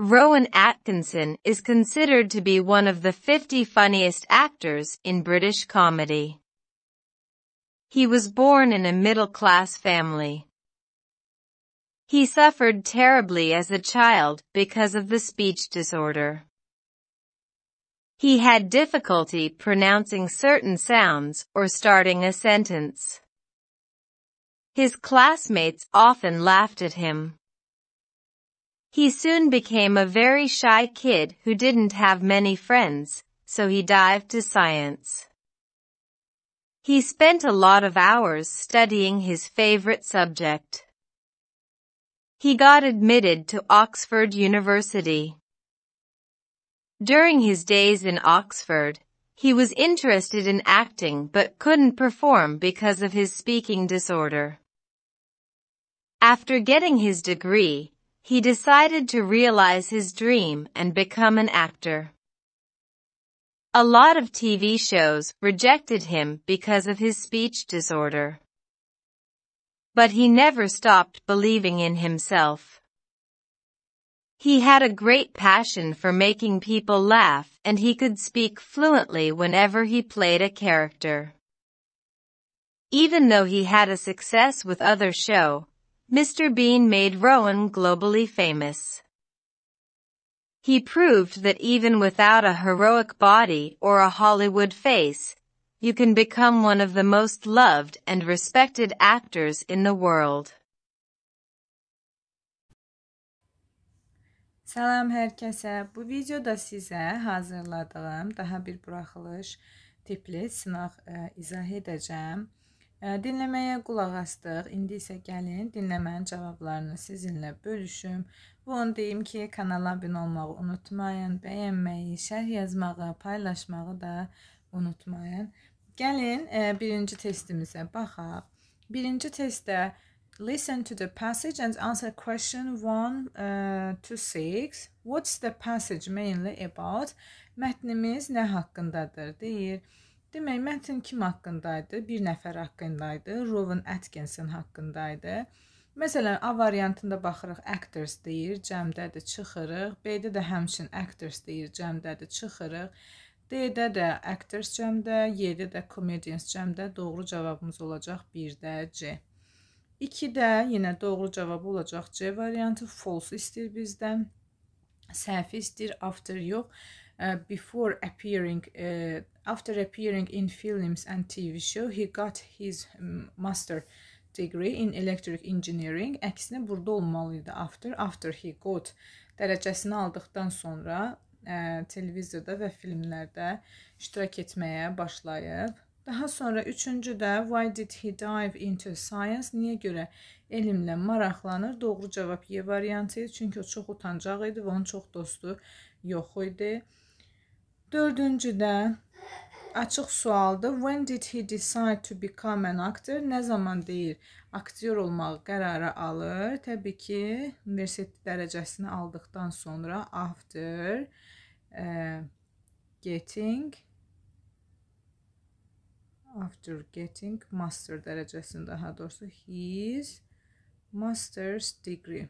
Rowan Atkinson is considered to be one of the 50 funniest actors in British comedy. He was born in a middle-class family. He suffered terribly as a child because of the speech disorder. He had difficulty pronouncing certain sounds or starting a sentence. His classmates often laughed at him. He soon became a very shy kid who didn't have many friends, so he dived to science. He spent a lot of hours studying his favorite subject. He got admitted to Oxford University. During his days in Oxford, he was interested in acting but couldn't perform because of his speaking disorder. After getting his degree, he decided to realize his dream and become an actor. A lot of TV shows rejected him because of his speech disorder. But he never stopped believing in himself. He had a great passion for making people laugh and he could speak fluently whenever he played a character. Even though he had a success with other show, Mr. Bean made Rowan globally famous. He proved that even without a heroic body or a Hollywood face, you can become one of the most loved and respected actors in the world. Salam herkese. kəsə. Bu videoda size hazırladığım daha bir buraxılış tipli sınaq ə, izah edeceğim. Dinləməyə qulaq astıq. İndi isə gəlin dinləmənin cavablarını sizinlə bölüşüm. Və onu deyim ki, kanala abunə olmağı unutmayın, bəyənməyi, şərh yazmağı, paylaşmağı da unutmayın. Gəlin e, birinci testimizə baxaq. Birinci testdə listen to the passage and answer question 1 uh, e, to 6. What's the passage mainly about? Mətnimiz nə haqqındadır deyir. Demək, mətn kim haqqındaydı? Bir nəfər haqqındaydı. Rowan Atkinson haqqındaydı. Məsələn, A variantında baxırıq, actors deyir, cəmdədir, çıxırıq. B-də də həmçinin actors deyir, cəmdədir, çıxırıq. D-də də actors cəmdə, Y-də də comedians cəmdə. Doğru cavabımız olacaq 1-də C. 2-də yenə doğru cavabı olacaq C variantı. False istəyir bizdən. Səhvi istəyir after yox uh, before appearing uh, after appearing in films and TV show he got his um, master degree in electric engineering əksinə burada olmalı idi after after he got dərəcəsini aldıqdan sonra ə, uh, televizorda və filmlərdə iştirak etməyə başlayıb daha sonra üçüncü də why did he dive into science niyə görə elmlə maraqlanır doğru cavab Y variantı idi çünki o çox utancaq idi və onun çox dostu yox idi Dördüncüdə açıq sualdır. When did he decide to become an actor? Nə zaman deyir aktyor olmağı qərara alır? Təbii ki, universitet dərəcəsini aldıqdan sonra after uh, getting after getting master dərəcəsini daha doğrusu his master's degree.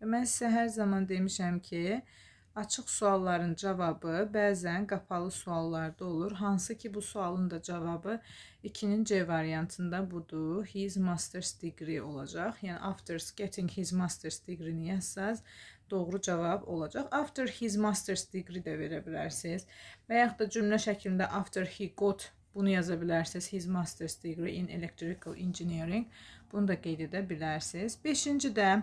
Və mən sizə hər zaman demişəm ki, Açıq sualların cavabı bəzən qapalı suallarda olur. Hansı ki bu sualın da cavabı 2-nin C variantında budur. His master's degree olacaq. Yəni after getting his master's degree-ni yazsaz doğru cavab olacaq. After his master's degree də verə bilərsiniz. Və yaxud da cümlə şəklində after he got bunu yaza bilərsiniz. His master's degree in electrical engineering. Bunu da qeyd edə bilərsiniz. 5-ci də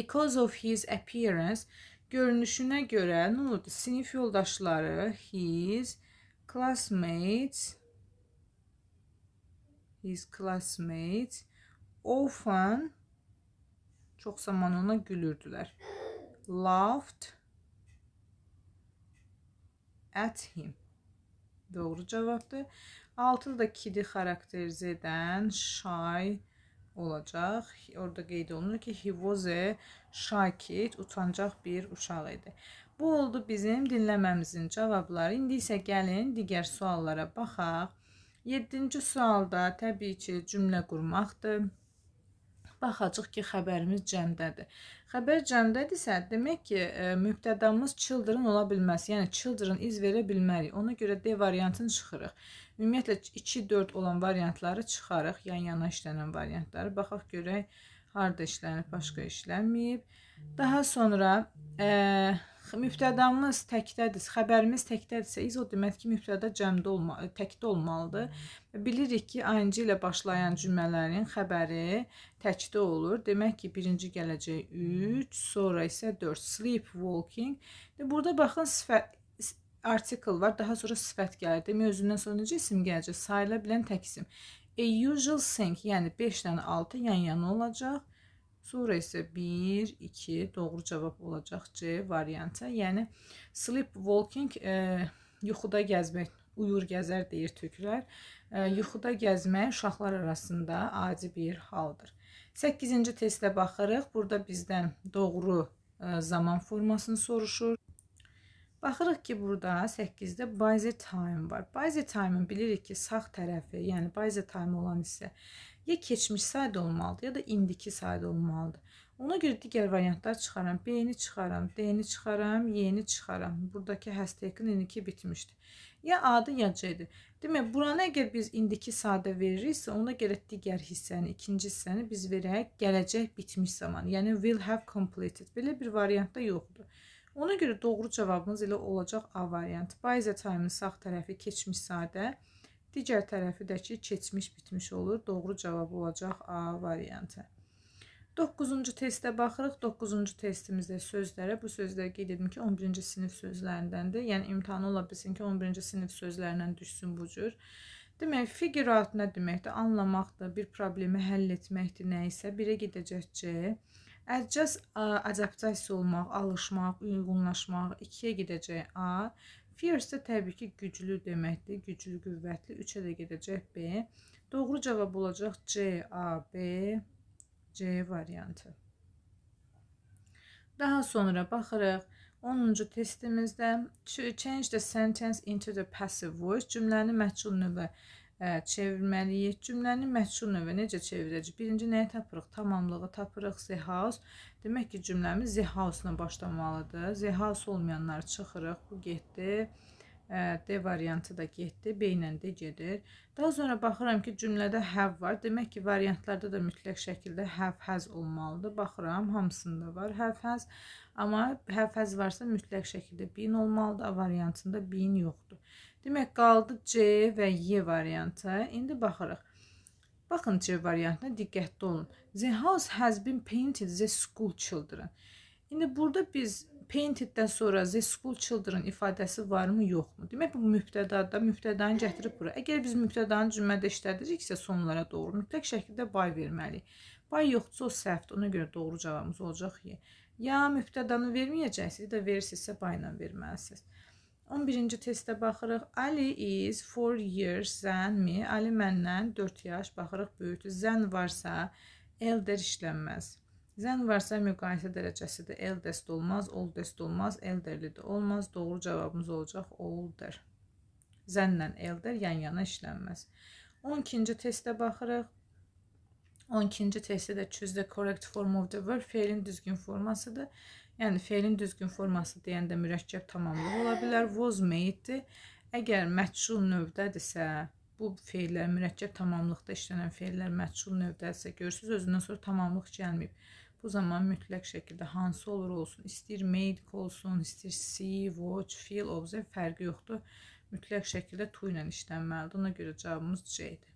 because of his appearance Görünüşünə görə nə olurdu? Sinif yoldaşları, his, classmates, his classmates often çox zaman ona gülürdülər. Laughed at him. Doğru cavabdır. Altını da kidi xarakterizə edən shy olacaq. Orada qeyd olunur ki, he was a şakit, utancaq bir uşaq idi. Bu oldu bizim dinləməmizin cavabları. İndi isə gəlin digər suallara baxaq. 7-ci sualda təbii ki, cümlə qurmaqdır. Baxacaq ki, xəbərimiz cəmdədir. Xəbər cəmdədirsə, demək ki, e, mübtədamız children ola bilməz. Yəni children iz verə bilmərik. Ona görə D variantını çıxırıq. Ümumiyyətlə 2 4 olan variantları çıxarıq, yan-yana işlənən variantları. Baxaq görək harda işlənib, başqa işlənməyib. Daha sonra ə, e, müftədamız təkdədir, xəbərimiz təkdədirsə, iz o demək ki, müftəda cəmdə olma, təkdə olmalıdır. Bilirik ki, ing ilə başlayan cümlələrin xəbəri təkdə olur. Demək ki, birinci gələcək 3, sonra isə 4, sleep, walking. Burada baxın sifət article var, daha sonra sifət gəlir. Demək özündən sonra necə isim gələcək? Sayıla bilən tək isim. A usual thing, yəni 5 ilə 6 yan-yana olacaq. Sonra isə 1, 2 doğru cavab olacaq C variantı. Yəni sleepwalking e, yuxuda gəzmək, uyur gəzər deyir türklər. E, yuxuda gəzmək uşaqlar arasında adi bir haldır. 8-ci testə baxırıq. Burada bizdən doğru e, zaman formasını soruşur. Baxırıq ki, burada 8-də by the time var. By the time-ın bilirik ki, sağ tərəfi, yəni by the time olan hissə ya keçmiş sayda olmalıdır, ya da indiki sayda olmalıdır. Ona görə digər variantlar çıxaram. B-ni çıxaram, D-ni çıxaram, Y-ni çıxaram. Buradakı həstə yakın indiki bitmişdi. Ya A-dı, ya C-dir. Demək, buranı əgər biz indiki sadə veririksə, ona görə digər hissəni, ikinci hissəni biz verək gələcək bitmiş zaman. Yəni, will have completed. Belə bir variant da yoxdur. Ona görə doğru cavabınız elə olacaq A variantı. By the time-ın sağ tərəfi keçmiş sadə, Digər tərəfi də ki, keçmiş bitmiş olur. Doğru cavab olacaq A variantı. 9-cu testə baxırıq. 9-cu testimizdə sözlərə, bu sözlər qeyd edim ki, 11-ci sinif sözlərindəndir. Yəni imtahan ola bilsin ki, 11-ci sinif sözlərindən düşsün bu cür. Demək, figure out nə deməkdir? Anlamaqdır, bir problemi həll etməkdir, nə isə birə gedəcək C. Ədcəz adaptasiya olmaq, alışmaq, uyğunlaşmaq, 2-yə gedəcək A. Fierce də təbii ki, güclü deməkdir. Güclü, qüvvətli. 3-ə də gedəcək B. Doğru cavab olacaq C, A, B, C variantı. Daha sonra baxırıq. 10-cu testimizdə change the sentence into the passive voice cümləni məhcul növə ə, e, çevirməliyik. Cümləni məhcul növə necə çevirəcəyik? Birinci nəyi tapırıq? Tamamlığı tapırıq. The house Demək ki, cümləmiz the house-la başlamalıdır. The house olmayanları çıxırıq. Bu getdi. D variantı da getdi. B ilə D gedir. Daha sonra baxıram ki, cümlədə have var. Demək ki, variantlarda da mütləq şəkildə have, has olmalıdır. Baxıram, hamısında var have, has. Amma have, has varsa mütləq şəkildə been olmalıdır. A variantında been yoxdur. Demək qaldı C və Y variantı. İndi baxırıq. Baxın C variantına diqqətli olun. The house has been painted the school children. İndi burada biz painteddən sonra the school children ifadəsi varmı, yoxmu? Demək bu mübtədada, mübtədanı gətirib bura. Əgər biz mübtədanı cümlədə işlədiriksə sonlara doğru mütləq şəkildə by verməliyik. By yoxdursa o səhvdir. Ona görə doğru cavabımız olacaq Y. Ya mübtədanı verməyəcəksiniz, də verirsinizsə by ilə verməlisiniz. 11-ci testə baxırıq. Ali is 4 years than me. Ali məndən 4 yaş baxırıq böyükdür. Than varsa L-də işlənməz. Zən varsa müqayisə dərəcəsi də L dəst olmaz, ol dəst olmaz, L dərli də olmaz. Doğru cavabımız olacaq ol dər. Zənlə L dər yan-yana işlənməz. 12-ci testə baxırıq. 12-ci testdə də choose the correct form of the verb fe'lin düzgün formasıdır. Yəni fe'lin düzgün forması deyəndə mürəkkəb tamamlıq ola bilər. Was made-dir. Əgər məçul növdədirsə, bu feillər mürəkkəb tamamlıqda işlənən feillər məçhul növdədirsə, görürsüz özündən sonra tamamlıq gəlməyib. Bu zaman mütləq şəkildə hansı olur olsun, istəyir make olsun, istəyir see, watch, feel, observe fərqi yoxdur. Mütləq şəkildə to ilə işlənməlidir. Ona görə cavabımız C-dir.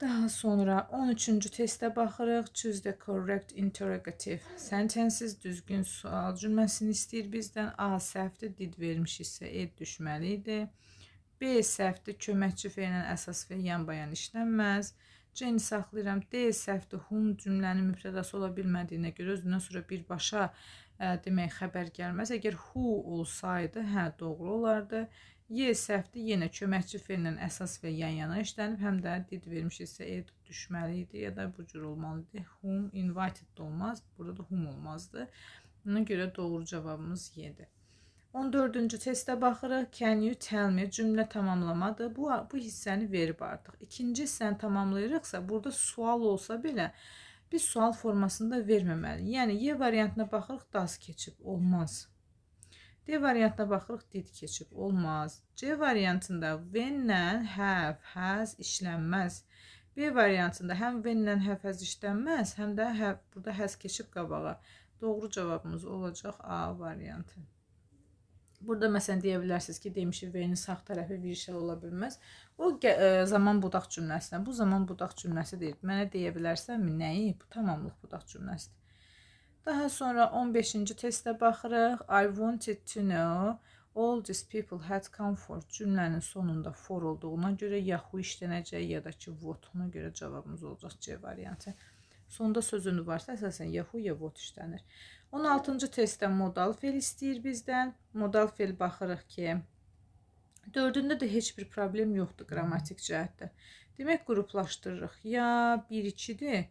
Daha sonra 13-cü testə baxırıq. Choose the correct interrogative sentences. Düzgün sual cümləsini istəyir bizdən. A səhvdir, did vermişiksə, ed düşməli idi. B səhvdir, köməkçi feilin əsas və yan bayan işlənməz. C-ni saxlayıram, D səhvdir, hum cümlənin mübtədası ola bilmədiyinə görə özündən sonra birbaşa ə, e, demək xəbər gəlməz. Əgər who olsaydı, hə, doğru olardı. Y səhvdir, yenə köməkçi feilin əsas və yan yana işlənib, həm də did vermişiksə ed düşməli idi ya da bu cür olmalı idi. Whom invited olmaz, burada da whom olmazdı. Buna görə doğru cavabımız Y-dir. 14-cü testə baxırıq. Can you tell me cümlə tamamlamadır. Bu bu hissəni verib artıq. İkinci hissəni tamamlayırıqsa, burada sual olsa belə biz sual formasında verməməliyik. Yəni Y variantına baxırıq, does keçib olmaz. D variantına baxırıq, did keçib olmaz. C variantında when-lə have, has işlənməz. B variantında həm when-lə have has işlənməz, həm də have burada has keçib qabağa. Doğru cavabımız olacaq A variantı. Burada məsələn deyə bilərsiniz ki, demişik V-nin sağ tərəfi virşel ola bilməz. O ə, e, zaman budaq cümləsinə, bu zaman budaq cümləsi deyil. Mənə deyə bilərsənmi nəyi? Bu tamamlıq budaq cümləsidir. Daha sonra 15-ci testə baxırıq. I wanted to know all these people had come for cümlənin sonunda for olduğuna görə ya who işlənəcək, ya da ki what ona görə cavabımız olacaq C variantı. Sonda sözün varsa əsasən ya who ya what işlənir. 16-cı testdə modal fel istəyir bizdən. Modal fel baxırıq ki, dördündə də heç bir problem yoxdur qrammatik cəhətdə. Demək qruplaşdırırıq. Ya 1-2-dir,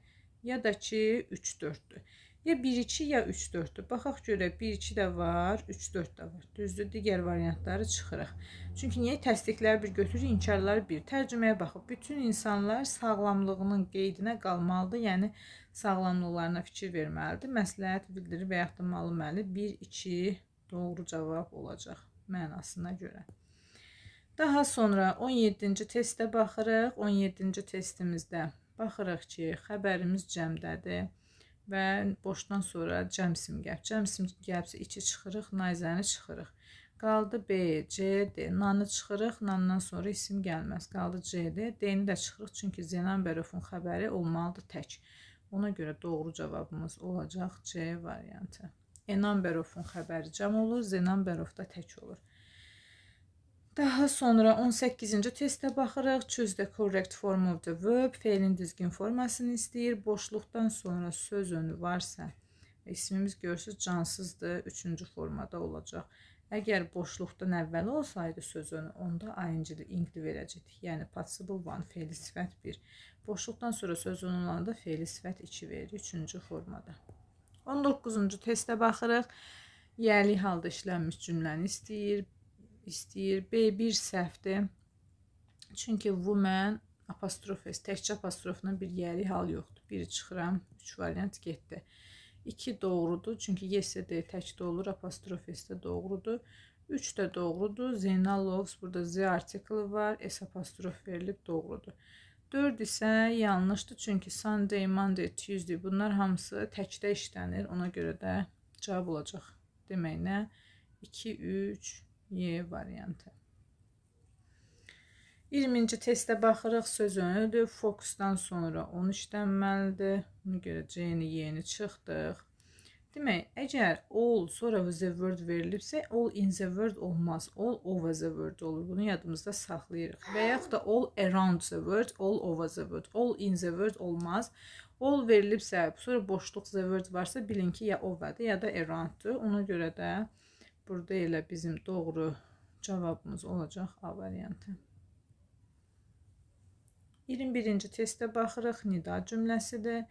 ya da ki 3-4-dür. Ya 1-2, ya 3-4-dür. Baxaq görə 1-2 də var, 3-4 də var. Düzdür, digər variantları çıxırıq. Çünki niyə təsdiqləri bir götürür, inkarları bir. Tərcüməyə baxıb, bütün insanlar sağlamlığının qeydinə qalmalıdır. Yəni, sağlamlığının sağlamlıqlarına fikir verməlidir. Məsləhət bildirir və yaxud da malı məli 1-2 doğru cavab olacaq mənasına görə. Daha sonra 17-ci testə baxırıq. 17-ci testimizdə baxırıq ki, xəbərimiz cəmdədir və boşdan sonra cəm simgəb. Cəm simgəbsi 2 çıxırıq, nayzəni çıxırıq. Qaldı B, C, D. Nanı çıxırıq, nandan sonra isim gəlməz. Qaldı C, D. D-ni də çıxırıq, çünki Z nömrəfin xəbəri olmalıdır tək. Ona görə doğru cavabımız olacaq C variantı. Enamberovun xəbəri cəm olur, Zenamberov da tək olur. Daha sonra 18-ci testə baxırıq. Choose the correct form of the verb. Fe'lin düzgün formasını istəyir. Boşluqdan sonra söz önü varsa, ismimiz görürsüz cansızdır, 3-cü formada olacaq. Əgər boşluqdan əvvəl olsaydı söz önü, onda ing-li verəcəkdik. Yəni possible one fe'li sifət 1. Boşluqdan sonra söz unvanında feili sifət 2 verir 3-cü formada. 19-cu testə baxırıq. Yəli halda işlənmiş cümləni istəyir. İstəyir. B bir səhvdir. Çünki woman apostrofes, təkcə apostrofunun bir yəli hal yoxdur. Biri çıxıram, 3 variant getdi. 2 doğrudur. Çünki yes-də deyil, tək də olur, apostrofes də doğrudur. 3 də doğrudur. Zeynal Logs burada Z artikli var. S apostrof verilib doğrudur. 4 isə yanlışdır, çünki Sunday, Monday, Tuesday bunlar hamısı təkdə işlənir. Ona görə də cavab olacaq deməyinə 2, 3, Y variantı. 20-ci testə baxırıq söz önüdür. Fokusdan sonra 10 işlənməlidir. Ona görə C-ni, Y-ni çıxdıq. Demək, əgər all sonra with the word verilibsə, all in the word olmaz. All over the word olur. Bunu yadımızda saxlayırıq. Və yaxud da all around the word, all over the word, all in the word olmaz. All verilibsə, sonra boşluq the word varsa, bilin ki, ya over-dır, ya da around-dır. Ona görə də burada elə bizim doğru cavabımız olacaq A variantı. 21-ci testə baxırıq. Nida cümləsidir.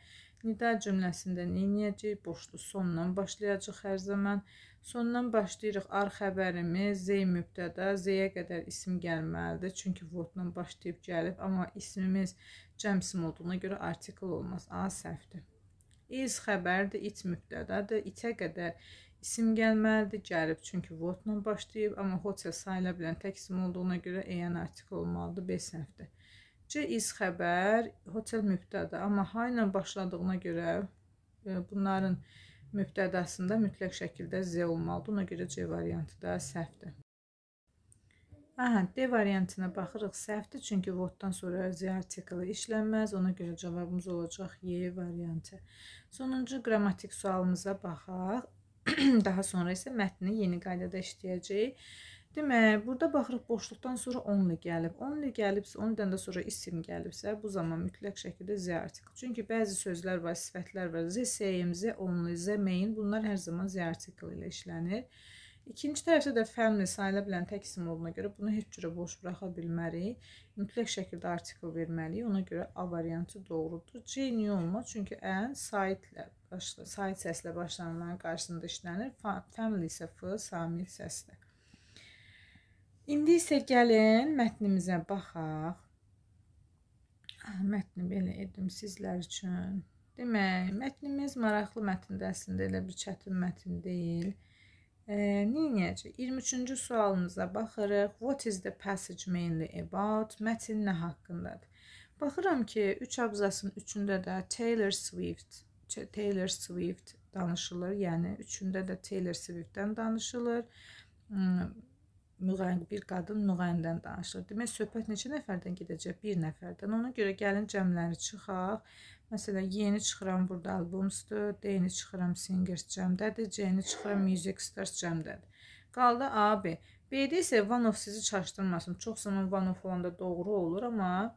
Nida cümləsində neyniyəcəyik? Boşlu sondan başlayacaq hər zaman. Sondan başlayırıq ar xəbərimiz, Z mübtədə, Z-yə qədər isim gəlməlidir. Çünki votla başlayıb gəlib, amma ismimiz cəm isim olduğuna görə artikl olmaz. A səhvdir. İz xəbərdir, it mübtədədir. İtə qədər isim gəlməlidir, gəlib. Çünki votla başlayıb, amma hotel sayıla bilən tək isim olduğuna görə EN yəni artikl olmalıdır. B səhvdir. C iz xəbər, hotel mübtəda. Amma ha ilə başladığına görə e, bunların mübtədasında mütləq şəkildə Z olmalıdır. Ona görə C variantı da səhvdir. Aha, D variantına baxırıq. Səhvdir, çünki votdan sonra Z artikılı işlənməz. Ona görə cavabımız olacaq Y variantı. Sonuncu qrammatik sualımıza baxaq. Daha sonra isə mətni yeni qaydada işləyəcəyik. Demək, burada baxırıq boşluqdan sonra 10-lu gəlib. 10-lu gəlibsə, 10-dən də sonra isim gəlibsə, bu zaman mütləq şəkildə z artikli. Çünki bəzi sözlər var, sifətlər var. Z, seyim, z, onlu, z, meyin. Bunlar hər zaman z artikli ilə işlənir. İkinci tərəfdə də fəmli sayıla bilən tək isim olduğuna görə bunu heç cürə boş buraxa bilmərik. Mütləq şəkildə artikl verməliyik. Ona görə A variantı doğrudur. C niyə olmaz? Çünki ə saitlə başla, sait səslə başlananların qarşısında işlənir. Fəmli isə f, samil səslə. İndi isə gəlin mətnimizə baxaq. Ah, mətni belə edim sizlər üçün. Demək, mətnimiz maraqlı mətndə əslində elə bir çətin mətn deyil. E, Niyəcək? 23-cü sualımıza baxırıq. What is the passage mainly about? Mətn nə haqqındadır? Baxıram ki, 3 üç abzasın 3-ündə də Taylor Swift, Taylor Swift danışılır. Yəni, 3-ündə də Taylor Swift-dən danışılır. Hmm müğayən bir qadın müğayəndən danışır. Demək, söhbət neçə nəfərdən gedəcək? Bir nəfərdən. Ona görə gəlin cəmləri çıxaq. Məsələn, yeni çıxıram burada albumsdur, D-ni çıxıram singers cəmdədir, C-ni çıxıram music stars cəmdədir. Qaldı A, B. B-də isə one of sizi çaşdırmasın. Çox zaman one of olanda doğru olur, amma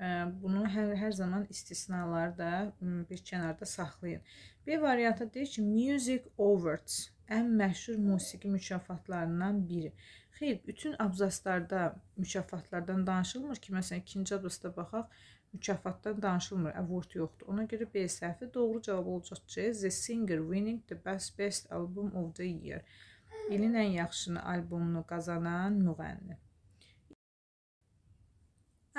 e, bunu hər, hər zaman istisnalarda bir kənarda saxlayın. B variantı deyir ki, music overs ən məşhur musiqi mükafatlarından biri. Xeyr, bütün abzaslarda mükafatlardan danışılmır ki, məsələn, ikinci abzasda baxaq, mükafatdan danışılmır, award yoxdur. Ona görə B səhvi doğru cavab olacaq ki, The Singer Winning the Best Best Album of the Year. İlin ən yaxşını albomunu qazanan müğənni.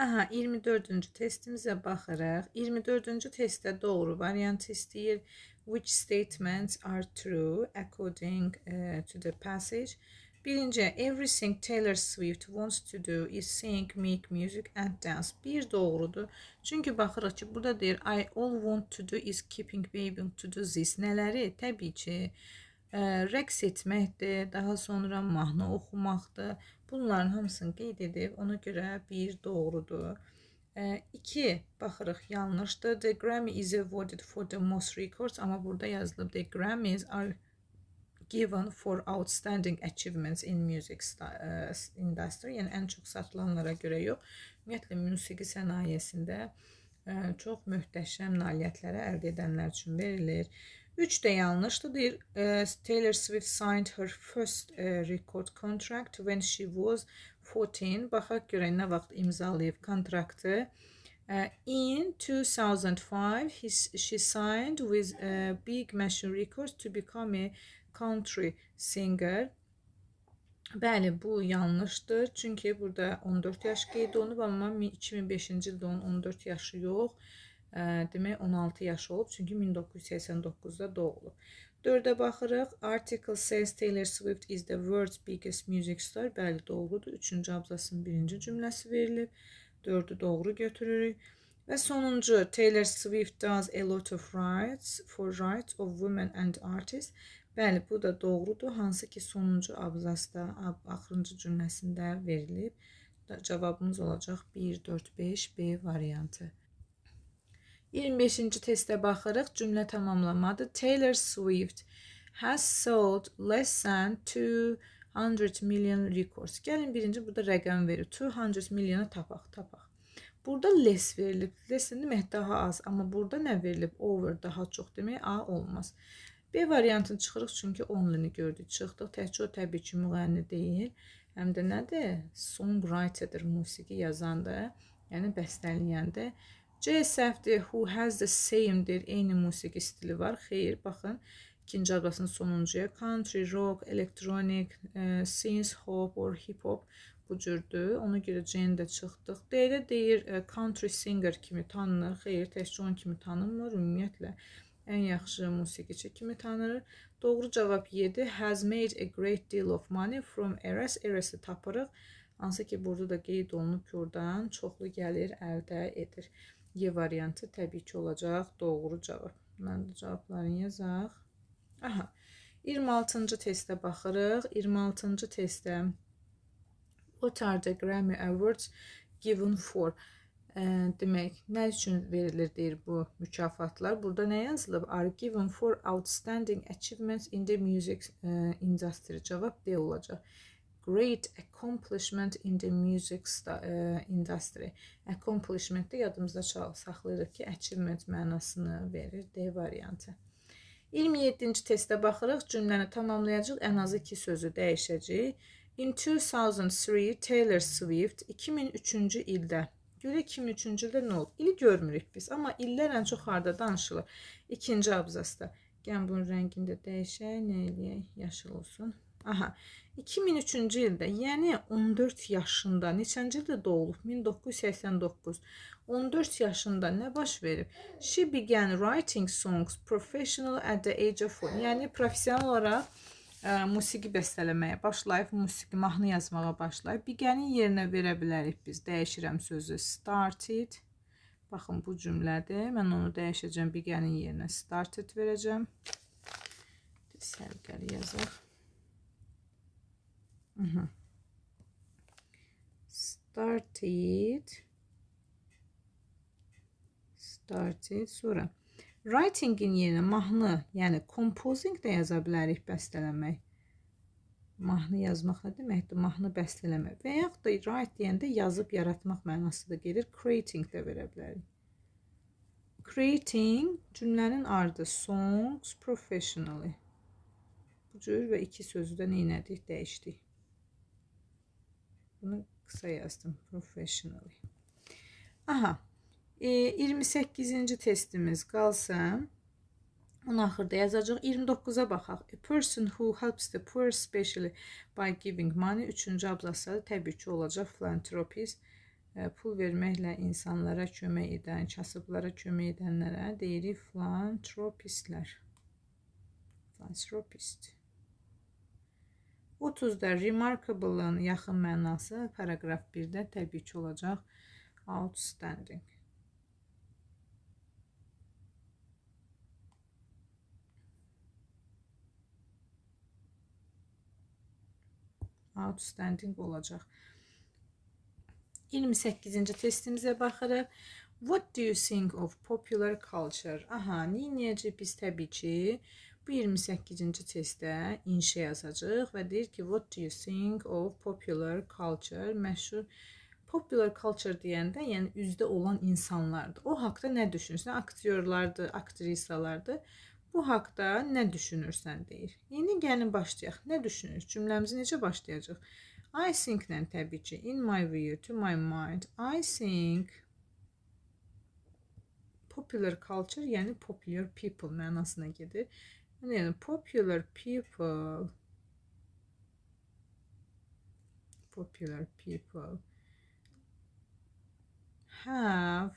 Aha, 24-cü testimizə baxırıq. 24-cü testdə doğru variantı istəyir which statements are true according uh, to the passage. Birinci, everything Taylor Swift wants to do is sing, make music and dance. Bir doğrudur. Çünki baxırıq ki, burada deyir, I all want to do is keeping baby to do this. Nələri? Təbii ki, ə, e, rəqs etməkdir, daha sonra mahnı oxumaqdır. Bunların hamısını qeyd edib, ona görə bir doğrudur. Ə, e, 2 baxırıq yanlışdır. The Grammy is awarded for the most records amma burada yazılıb the Grammys are given for outstanding achievements in music e, industry. Yəni ən çox satılanlara görə yox, ümumiyyətlə musiqi sənayesində ə, e, çox möhtəşəm nailiyyətlərə əldə edənlər üçün verilir. 3 də yanlışdır. Deyir, e, Taylor Swift signed her first record contract when she was 14. Baxaq görək nə vaxt imzalayıb kontraktı. Uh, in 2005, his, she signed with uh, Big Machine Records to become a country singer. Bəli, bu yanlışdır. Çünki burada 14 yaş qeyd olunub, amma 2005-ci ildə onun 14 yaşı yox, e, demək 16 yaşı olub, çünki 1989-da doğulub. 4-də baxırıq. Article says Taylor Swift is the world's biggest music star. Bəli, doğrudur. 3-cü abzasın 1-ci cümləsi verilib. 4'ü doğru götürürük. Ve sonuncu Taylor Swift does a lot of rights for rights of women and artists. Bəli, bu da doğrudur. Hansı ki sonuncu abzasda, ab, axırıncı cümləsində verilib. Cavabımız olacaq 1, 4, 5 B variantı. 25-ci testə baxırıq. Cümlə tamamlamadı. Taylor Swift has sold less than 2 100 million recourse. Gəlin birinci burada rəqəm verir. 200 milyonu tapaq, tapaq. Burada less verilib. Less demək daha az, amma burada nə verilib? Over daha çox demək A olmaz. B variantını çıxırıq çünki onlini gördük. Çıxdıq. Təkcə o təbii ki, müğənni deyil. Həm də nədir? Songwriter-dir, musiqi yazandır. Yəni bəstələyəndir. C səhvdir. Who has the same-dir. Eyni musiqi stili var. Xeyr, baxın. İkinci ablasının sonuncuya country, rock, electronic, e, synth, hop or hip hop bu cürdür. Ona görə Jane də çıxdıq. D-də deyir e, country singer kimi tanınır. Xeyr, təkcə onun kimi tanınmır. Ümumiyyətlə ən yaxşı musiqiçi kimi tanınır. Doğru cavab 7 has made a great deal of money from Eres. Eres-i tapırıq. Hansı ki, burada da qeyd olunub ki, oradan çoxlu gəlir əldə edir. Y variantı təbii ki, olacaq doğru cavab. Mən də cavablarını yazaq. Aha. 26-cı testə baxırıq. 26-cı testdə What are the Grammy Awards given for? Ə, demək, nə üçün verilir deyir bu mükafatlar? Burada nə yazılıb? Are given for outstanding achievements in the music ə, industry. Cavab D olacaq. Great accomplishment in the music ə, industry. Accomplishment də yadımızda saxlayırıq ki, achievement mənasını verir D variantı. 27-ci testdə baxırıq, cümləni tamamlayacaq, ən azı 2 sözü dəyişəcək. In 2003 Taylor Swift 2003-cü ildə Görə 2003-cü ildə nə olub? İli görmürük biz, amma illər ən çox harda danışılır? İkinci abzasda. Gəlin bunun rəngini də dəyişək, nə eləyək? Yaşıl olsun. Aha, 2003-cü ildə, yəni 14 yaşında, neçənci ildə doğulub? 1989. 14 yaşında nə baş verib? She began writing songs professionally at the age of 4. Yəni professional olaraq ə, e, musiqi bəstələməyə başlayıb, musiqi mahnı yazmağa başlayıb. Beganin yerinə verə bilərik biz. Dəyişirəm sözü started. Baxın bu cümlədir. Mən onu dəyişəcəm. Beganin yerinə started verəcəm. Sərgəli yazaq. -huh. started started sonra writing-in yerinə mahnı, yəni composing də yaza bilərik bəstələmək. Mahnı yazmaq nə deməkdir? Mahnı bəstələmək və yaxud da write deyəndə yazıb yaratmaq mənası da gelir. Creating də verə bilərik. Creating cümlənin ardı songs professionally. Bu cür və iki sözü də nə etdik? Dəyişdik. Bunu kısa yazdım. Professionally. Aha. E, 28-ci testimiz qalsın. Onun axırda yazacaq. 29-a baxaq. A person who helps the poor especially by giving money. Üçüncü ablasada təbii ki olacaq philanthropist. E, pul verməklə insanlara kömək edən, kasıblara kömək edənlərə deyirik philanthropistlər. Philanthropist. Philanthropist. 30-da remarkable-ın yaxın mənası paragraf 1-də təbii ki, olacaq outstanding. Outstanding olacaq. 28-ci testimizə baxırıq. What do you think of popular culture? Aha, niyəcə biz təbii ki, Bu 28-ci testdə inşə yazacağıq və deyir ki, what do you think of popular culture? Məşhur popular culture deyəndə, yəni üzdə olan insanlardır. O haqqda nə düşünürsən? Aktyorlardır, aktrisalardır. Bu haqqda nə düşünürsən deyir. Yeni gəlin başlayaq. Nə düşünürük? Cümləmizi necə başlayacağıq? I think-lə təbii ki, in my view, to my mind. I think popular culture, yəni popular people mənasına gedir. And then popular people. Popular people have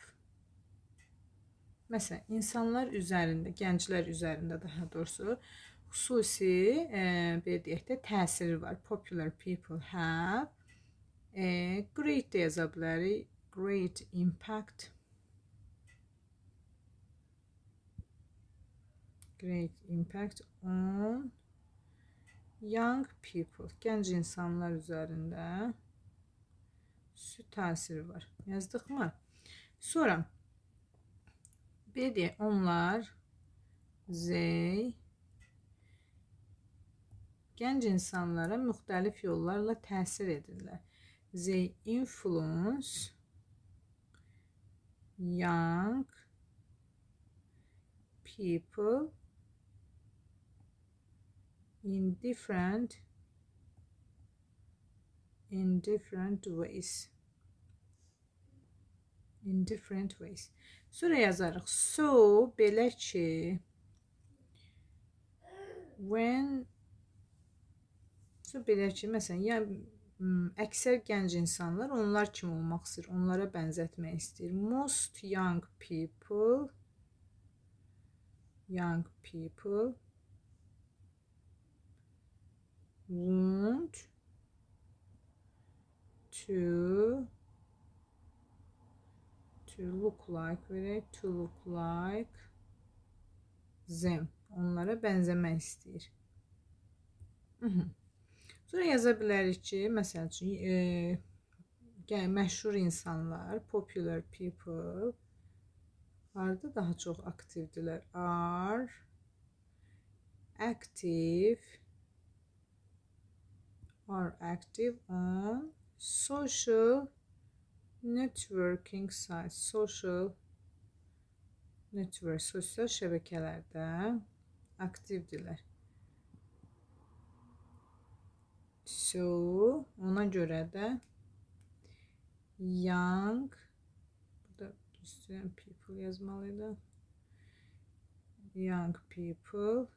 Məsələn, insanlar üzərində, gənclər üzərində daha doğrusu xüsusi, e, belə deyək də, təsiri var. Popular people have a e, great deyə yaza bilərik. Great impact great impact on young people, gənc insanlar üzərində su təsiri var. Yazdıqmı? Sonra biri onlar they gənc insanlara müxtəlif yollarla təsir edirlər. They influence young people in different in different ways in different ways sonra yazarıq so belə ki when so belə ki məsələn ya əksər hmm, gənc insanlar onlar kimi olmaq istəyir onlara bənzətmək istəyir most young people young people want to to look like verək to look like them onlara bənzəmək istəyir. Mhm. Sonra yaza bilərik ki, məsəl üçün e, gəl, məşhur insanlar, popular people harda daha çox aktivdirlər? Are active are active on social networking sites, social network, sosyal şebekelerde aktifdiler. So, ona göre de young burada student people yazmalıydı. Young people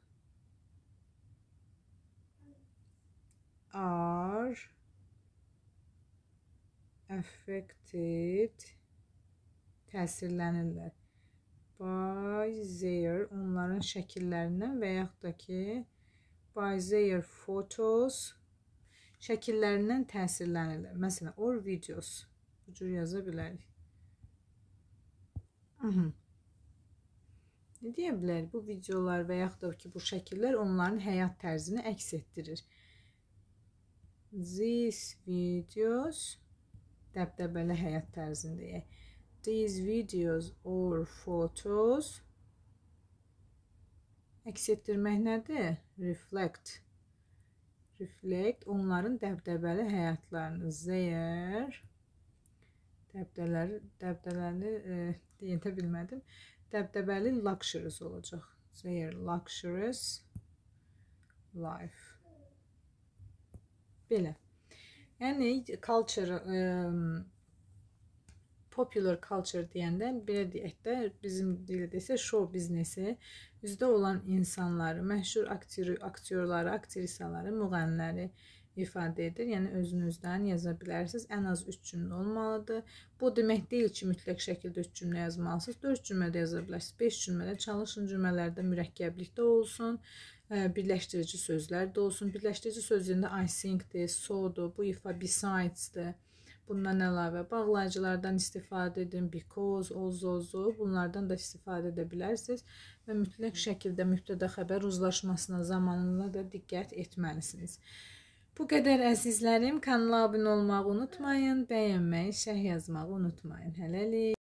are affected təsirlənirlər by their onların şəkillərindən və yaxud da ki by their photos şəkillərindən təsirlənirlər. Məsələn, or videos bu cür yaza bilərik. Hı -hı. Nə deyə bilərik? Bu videolar və yaxud da ki bu şəkillər onların həyat tərzini əks etdirir. These videos dəbdəbəli həyat tərzindəyək. These videos or photos əks etdirmək nədir? Reflect. Reflect onların dəbdəbəli həyatlarını. Zəyər dəbdələri, dəbdələni e, deyətə bilmədim. Dəbdəbəli luxuries olacaq. Zəyər luxuries life. Belə. Yəni culture ə, popular culture deyəndə belə deyək də bizim dildə desə show biznesi üzdə olan insanları, məşhur aktyor, aktyorları, aktrisaları, müğənniləri ifadə edir. Yəni özünüzdən yaza bilərsiniz. Ən az 3 cümlə olmalıdır. Bu demək deyil ki, mütləq şəkildə 3 cümlə yazmalısınız. 4 cümlə də yaza bilərsiniz. 5 cümlə də çalışın cümlələrdə mürəkkəblik də olsun. Ə, birləşdirici sözlər də olsun. Birləşdirici söz yerində I think-dir, so-dur, bu ifa besides-dir. Bundan əlavə bağlayıcılardan istifadə edin, because, also, bunlardan da istifadə edə bilərsiniz və mütləq şəkildə mübtədə xəbər uzlaşmasına zamanında da diqqət etməlisiniz. Bu qədər əzizlərim, kanala abunə olmağı unutmayın, bəyənməyi, şərh yazmağı unutmayın. Hələlik.